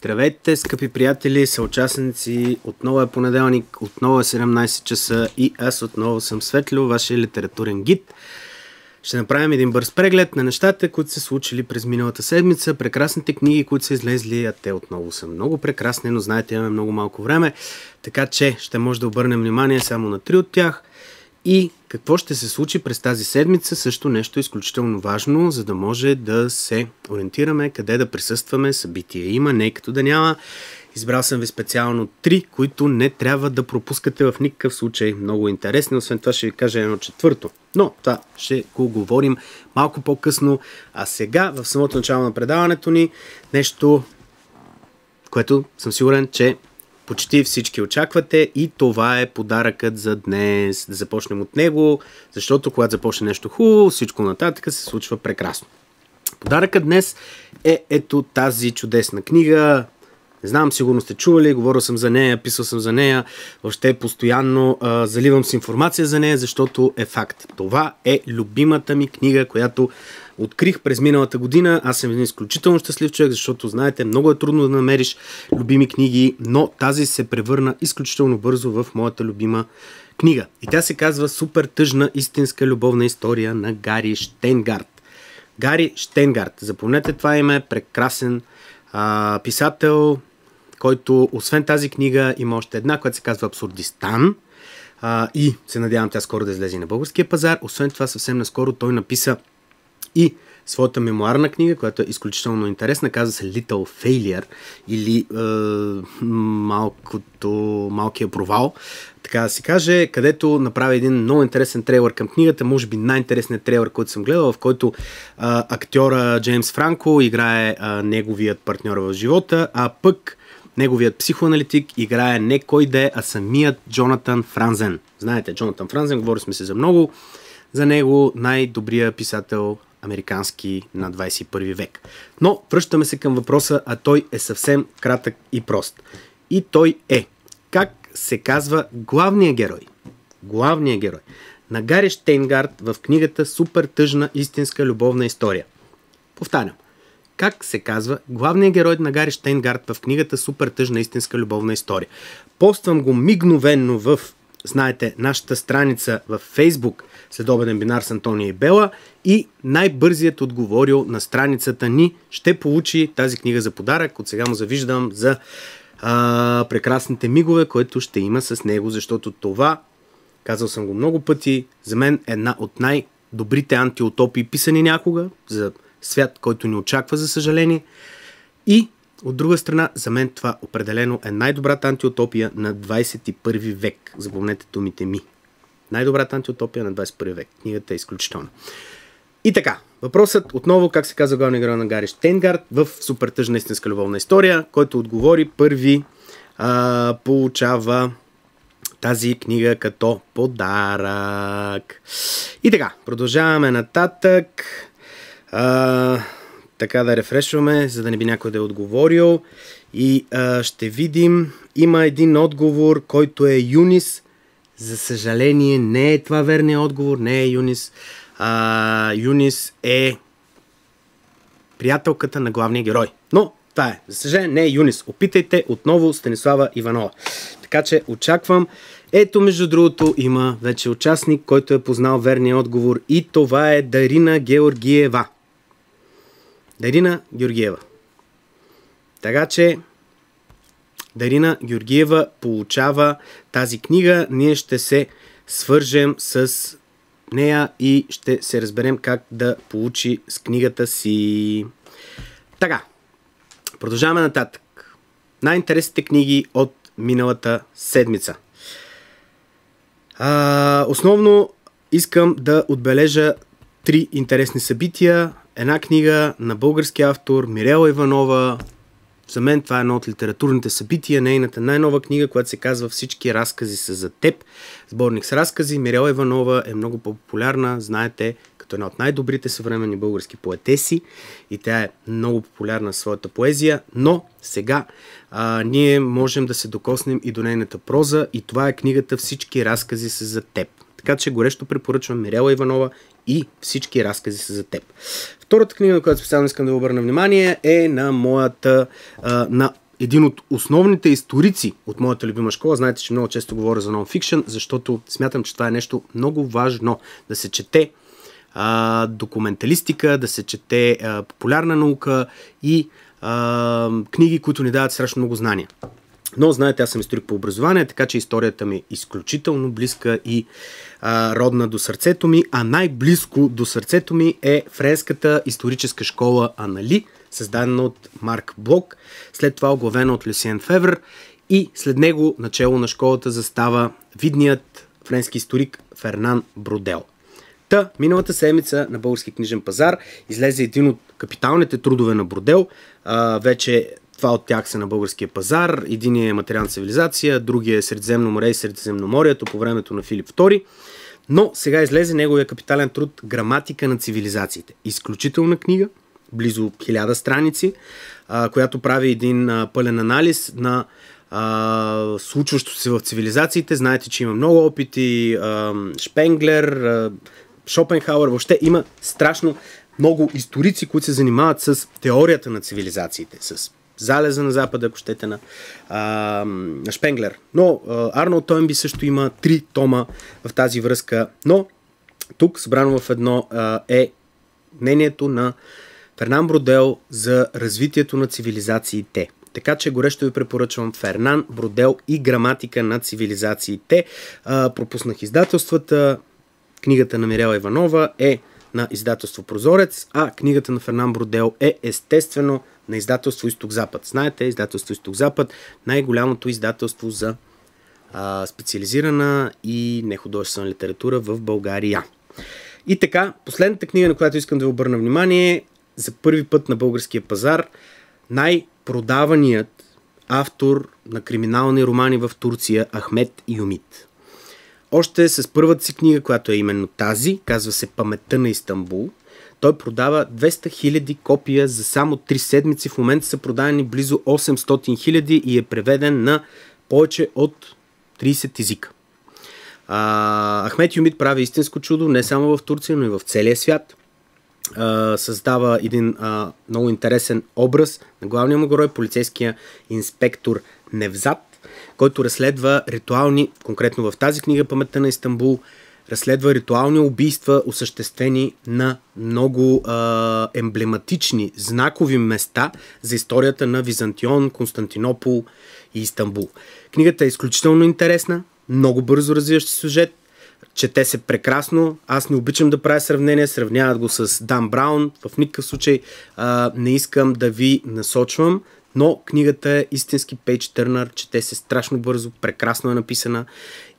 Здравейте, скъпи приятели, съучастници. Отново е понеделник, отново е 17 часа и аз отново съм светлил вашия литературен гид. Ще направим един бърз преглед на нещата, които са случили през миналата седмица, прекрасните книги, които са излезли, а те отново са много прекрасни, но знаете, имаме много малко време, така че ще може да обърнем внимание само на три от тях и какво ще се случи през тази седмица? Също нещо изключително важно, за да може да се ориентираме къде да присъстваме. Събития има, не е като да няма. Избрал съм ви специално три, които не трябва да пропускате в никакъв случай. Много интересни, освен това ще ви кажа едно четвърто. Но това ще го говорим малко по-късно. А сега, в самото начало на предаването ни, нещо, което съм сигурен, че почти всички очаквате и това е подаръкът за днес. Да започнем от него, защото когато започне нещо хубаво, всичко нататък се случва прекрасно. Подаръкът днес е ето тази чудесна книга. Не знам, сигурно сте чували, говорил съм за нея, писал съм за нея, въобще постоянно а, заливам с информация за нея, защото е факт. Това е любимата ми книга, която открих през миналата година. Аз съм един изключително щастлив човек, защото знаете, много е трудно да намериш любими книги, но тази се превърна изключително бързо в моята любима книга. И тя се казва Супер тъжна истинска любовна история на Гари Штенгард. Гари Штенгард. Запомнете това име, прекрасен а, писател, който освен тази книга има още една, която се казва Абсурдистан. А, и се надявам тя скоро да излезе на българския пазар. Освен това, съвсем наскоро той написа и своята мемуарна книга, която е изключително интересна, казва се Little Failure или е, малкото, малкия провал, така да се каже, където направи един много интересен трейлър към книгата, може би най-интересният трейлър, който съм гледал, в който е, актьора Джеймс Франко играе е, неговият партньор в живота, а пък неговият психоаналитик играе не кой да е, а самият Джонатан Франзен. Знаете, Джонатан Франзен, говорили сме се за много, за него най-добрия писател американски на 21 век. Но връщаме се към въпроса, а той е съвсем кратък и прост. И той е. Как се казва главният герой? Главният герой. На Гари Штейнгард в книгата Супер тъжна истинска любовна история. Повтарям. Как се казва главният герой на Гари Штейнгард в книгата Супер тъжна истинска любовна история? Поствам го мигновенно в знаете, нашата страница в Фейсбук Следобеден бинар с Антония и Бела и най-бързият отговорил на страницата ни ще получи тази книга за подарък. От сега му завиждам за а, прекрасните мигове, което ще има с него, защото това, казал съм го много пъти, за мен е една от най-добрите антиутопии, писани някога, за свят, който ни очаква, за съжаление. И от друга страна, за мен това определено е най-добрата антиутопия на 21 век. Запомнете думите ми. Най-добрата антиутопия на 21 век. Книгата е изключителна. И така, въпросът отново, как се казва главния герой на Гари Штенгард в супертъжна истинска любовна история, който отговори първи а, получава тази книга като подарък. И така, продължаваме нататък. А, така да рефрешваме, за да не би някой да е отговорил. И а, ще видим, има един отговор, който е Юнис. За съжаление, не е това верният отговор, не е Юнис. А, Юнис е приятелката на главния герой. Но това е. За съжаление, не е Юнис. Опитайте отново Станислава Иванова. Така че очаквам. Ето, между другото, има вече участник, който е познал верния отговор и това е Дарина Георгиева. Дарина Георгиева. Така че Дарина Георгиева получава тази книга. Ние ще се свържем с нея и ще се разберем как да получи с книгата си. Така, продължаваме нататък. Най-интересните книги от миналата седмица. А, основно искам да отбележа три интересни събития. Една книга на български автор Мирела Иванова. За мен това е едно от литературните събития. Нейната най-нова книга, която се казва Всички разкази са за теб. Сборник с разкази. Мирела Иванова е много популярна, знаете, като една от най-добрите съвременни български поетеси и тя е много популярна в своята поезия, но сега а, ние можем да се докоснем и до нейната проза и това е книгата Всички разкази са за теб. Така че горещо препоръчвам Мирела Иванова и всички разкази са за теб. Втората книга, на която специално искам да обърна внимание, е на моята, на един от основните историци от моята любима школа. Знаете, че много често говоря за нонфикшн, защото смятам, че това е нещо много важно да се чете документалистика, да се чете популярна наука и книги, които ни дават страшно много знания. Но, знаете, аз съм историк по образование, така че историята ми е изключително близка и а, родна до сърцето ми, а най-близко до сърцето ми е френската историческа школа Анали, създадена от Марк Блок, след това оглавена от Люсиен Февър и след него начало на школата застава видният френски историк Фернан Бродел. Та, миналата седмица на български книжен пазар излезе един от капиталните трудове на Бродел, а, вече два от тях са на българския пазар. Един е Материална цивилизация, другия е Средиземно море и Средиземноморието по времето на Филип II. Но сега излезе неговия капитален труд Граматика на цивилизациите. Изключителна книга, близо 1000 страници, която прави един пълен анализ на случващо се в цивилизациите. Знаете, че има много опити. Шпенглер, Шопенхауер, въобще има страшно много историци, които се занимават с теорията на цивилизациите, с залеза на запада, ако щете, на, а, на Шпенглер. Но а, Арнолд също има три тома в тази връзка, но тук, събрано в едно, а, е мнението на Фернан Бродел за развитието на цивилизациите. Така че горещо ви препоръчвам Фернан Бродел и граматика на цивилизациите. А, пропуснах издателствата. Книгата на Мирела Иванова е на издателство Прозорец, а книгата на Фернан Бродел е естествено на издателство Исток запад Знаете, издателство Изток-Запад най-голямото издателство за а, специализирана и нехудожествена литература в България. И така, последната книга, на която искам да ви обърна внимание, за първи път на българския пазар, най-продаваният автор на криминални романи в Турция Ахмет Юмит. Още с първата си книга, която е именно тази, казва се Паметта на Истанбул, той продава 200 000 копия за само 3 седмици. В момента са продадени близо 800 000 и е преведен на повече от 30 езика. А, Ахмет Юмит прави истинско чудо не само в Турция, но и в целия свят. А, създава един а, много интересен образ на главния му герой, полицейския инспектор Невзат, който разследва ритуални, конкретно в тази книга Паметта на Истанбул, разследва ритуални убийства, осъществени на много а, емблематични, знакови места за историята на Византион, Константинопол и Истанбул. Книгата е изключително интересна, много бързо развиващ сюжет, чете се прекрасно. Аз не обичам да правя сравнение, сравняват го с Дан Браун. В никакъв случай а, не искам да ви насочвам, но книгата е истински пейдж търнър, чете се страшно бързо, прекрасно е написана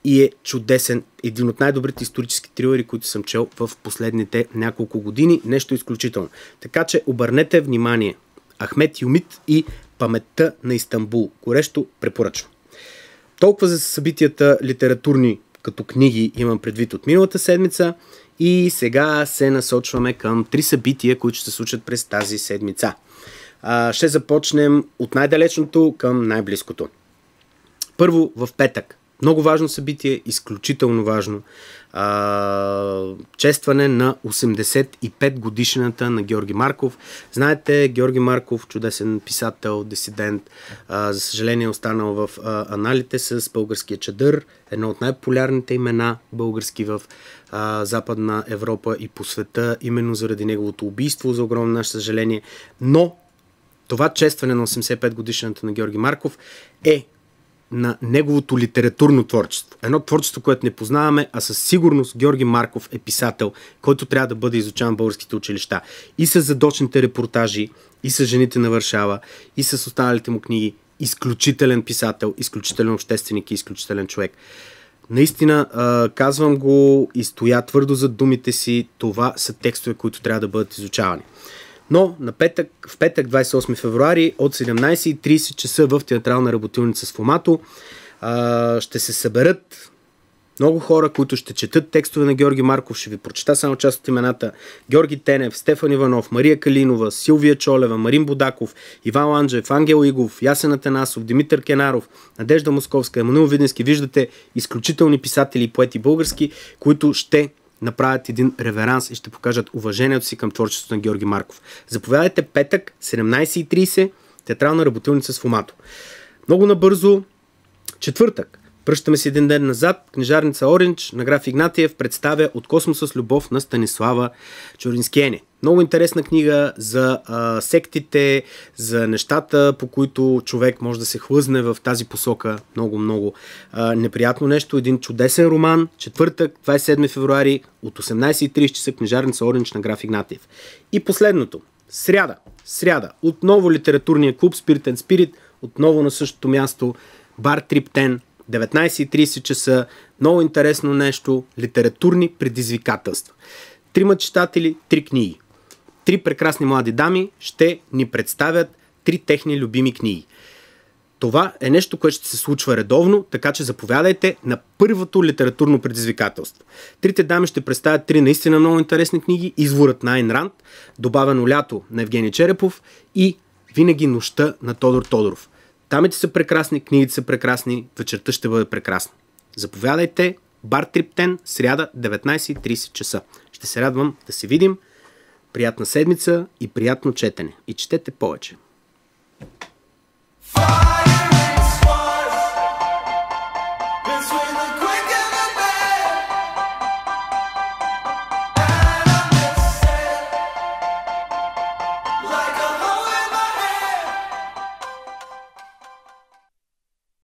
и е чудесен. Един от най-добрите исторически трилери, които съм чел в последните няколко години. Нещо изключително. Така че обърнете внимание. Ахмет Юмит и паметта на Истанбул. Горещо препоръчвам. Толкова за събитията литературни като книги имам предвид от миналата седмица и сега се насочваме към три събития, които ще се случат през тази седмица а, ще започнем от най-далечното към най-близкото. Първо в петък. Много важно събитие, изключително важно. А, честване на 85 годишната на Георги Марков. Знаете, Георги Марков, чудесен писател, дисидент, а, за съжаление е останал в а, аналите с българския чадър, едно от най-полярните имена български в а, Западна Европа и по света, именно заради неговото убийство, за огромно наше съжаление. Но това честване на 85 годишната на Георги Марков е на неговото литературно творчество. Едно творчество, което не познаваме, а със сигурност Георги Марков е писател, който трябва да бъде изучаван в българските училища. И с задочните репортажи, и с Жените на Варшава, и с останалите му книги. Изключителен писател, изключителен общественик и изключителен човек. Наистина, казвам го и стоя твърдо за думите си, това са текстове, които трябва да бъдат изучавани. Но на петък, в петък, 28 февруари, от 17.30 часа в Театрална работилница с Фомато ще се съберат много хора, които ще четат текстове на Георги Марков. Ще ви прочета само част от имената. Георги Тенев, Стефан Иванов, Мария Калинова, Силвия Чолева, Марин Бодаков, Иван Ланджев, Ангел Игов, Ясен Атанасов, Димитър Кенаров, Надежда Московска, Емануил Виденски. Виждате изключителни писатели и поети български, които ще направят един реверанс и ще покажат уважението си към творчеството на Георги Марков. Заповядайте петък, 17.30, театрална работилница с Фомато. Много набързо, четвъртък, Пръщаме се един ден назад. Книжарница Оринч на граф Игнатиев представя От космоса с любов на Станислава Чоринскиене. Много интересна книга за а, сектите, за нещата, по които човек може да се хлъзне в тази посока. Много, много а, неприятно нещо. Един чудесен роман. Четвъртък, 27 февруари от 18.30 часа книжарница Оринч на граф Игнатиев. И последното. Сряда. Сряда. Отново литературния клуб Spirit and Spirit. Отново на същото място. Бар Триптен 19.30 часа. Много интересно нещо. Литературни предизвикателства. Трима читатели, три книги. Три прекрасни млади дами ще ни представят три техни любими книги. Това е нещо, което ще се случва редовно, така че заповядайте на първото литературно предизвикателство. Трите дами ще представят три наистина много интересни книги. Изворът на Айн Ранд, Добавено лято на Евгений Черепов и Винаги нощта на Тодор Тодоров ти са прекрасни, книгите са прекрасни, вечерта ще бъде прекрасна. Заповядайте, бар Триптен, сряда, 19.30 часа. Ще се радвам да се видим. Приятна седмица и приятно четене. И четете повече.